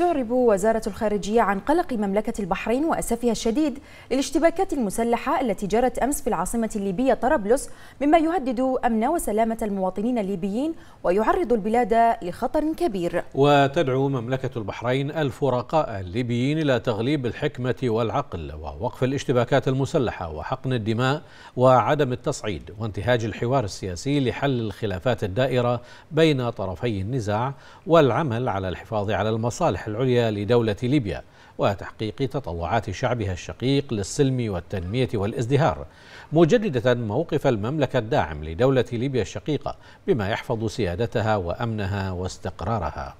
تعرب وزارة الخارجية عن قلق مملكة البحرين وأسفها الشديد للاشتباكات المسلحة التي جرت أمس في العاصمة الليبية طرابلس مما يهدد أمن وسلامة المواطنين الليبيين ويعرض البلاد لخطر كبير وتدعو مملكة البحرين الفرقاء الليبيين إلى تغليب الحكمة والعقل ووقف الاشتباكات المسلحة وحقن الدماء وعدم التصعيد وانتهاج الحوار السياسي لحل الخلافات الدائرة بين طرفي النزاع والعمل على الحفاظ على المصالح العليا لدولة ليبيا وتحقيق تطلعات شعبها الشقيق للسلم والتنمية والازدهار مجددة موقف المملكة الداعم لدولة ليبيا الشقيقة بما يحفظ سيادتها وأمنها واستقرارها